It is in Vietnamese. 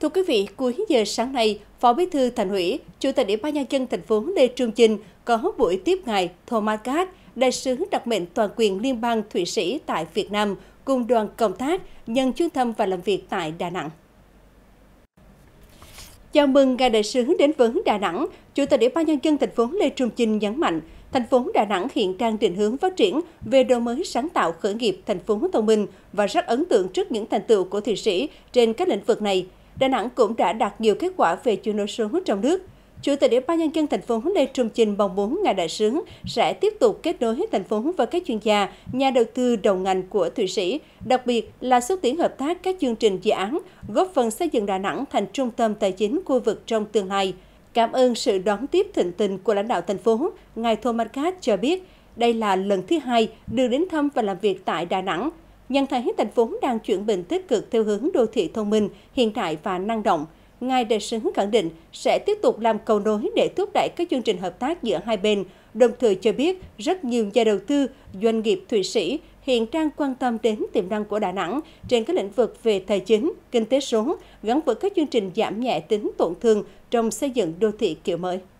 Thưa quý vị, cuối giờ sáng nay, Phó Bí thư Thành ủy, Chủ tịch Ủy ban nhân dân thành phố Lê trung Chinh có buổi tiếp ngài Thomas Gat, đại sứ đặc mệnh toàn quyền liên bang Thụy Sĩ tại Việt Nam cùng đoàn công tác nhân chuyến thăm và làm việc tại Đà Nẵng. Chào mừng ngài đại sứ đến với Đà Nẵng, Chủ tịch Ủy ban nhân dân thành phố Lê trung Chinh nhấn mạnh, thành phố Đà Nẵng hiện đang định hướng phát triển về đổi mới sáng tạo khởi nghiệp thành phố thông minh và rất ấn tượng trước những thành tựu của Thụy Sĩ trên các lĩnh vực này. Đà Nẵng cũng đã đạt nhiều kết quả về chuyển đổi số trong nước. Chủ tịch Ủy ban nhân dân thành phố Lê Trung Trình mong muốn ngài đại sứ sẽ tiếp tục kết nối thành phố và các chuyên gia, nhà đầu tư đầu ngành của Thụy Sĩ, đặc biệt là xúc tiến hợp tác các chương trình dự án, góp phần xây dựng Đà Nẵng thành trung tâm tài chính khu vực trong tương lai. Cảm ơn sự đón tiếp thịnh tình của lãnh đạo thành phố, ngài Thomas Gat cho biết đây là lần thứ hai được đến thăm và làm việc tại Đà Nẵng nhận thấy thành phố đang chuyển mình tích cực theo hướng đô thị thông minh, hiện đại và năng động. Ngài đề sứ khẳng định sẽ tiếp tục làm cầu nối để thúc đẩy các chương trình hợp tác giữa hai bên, đồng thời cho biết rất nhiều nhà đầu tư, doanh nghiệp Thụy Sĩ hiện đang quan tâm đến tiềm năng của Đà Nẵng trên các lĩnh vực về tài chính, kinh tế số, gắn với các chương trình giảm nhẹ tính tổn thương trong xây dựng đô thị kiểu mới.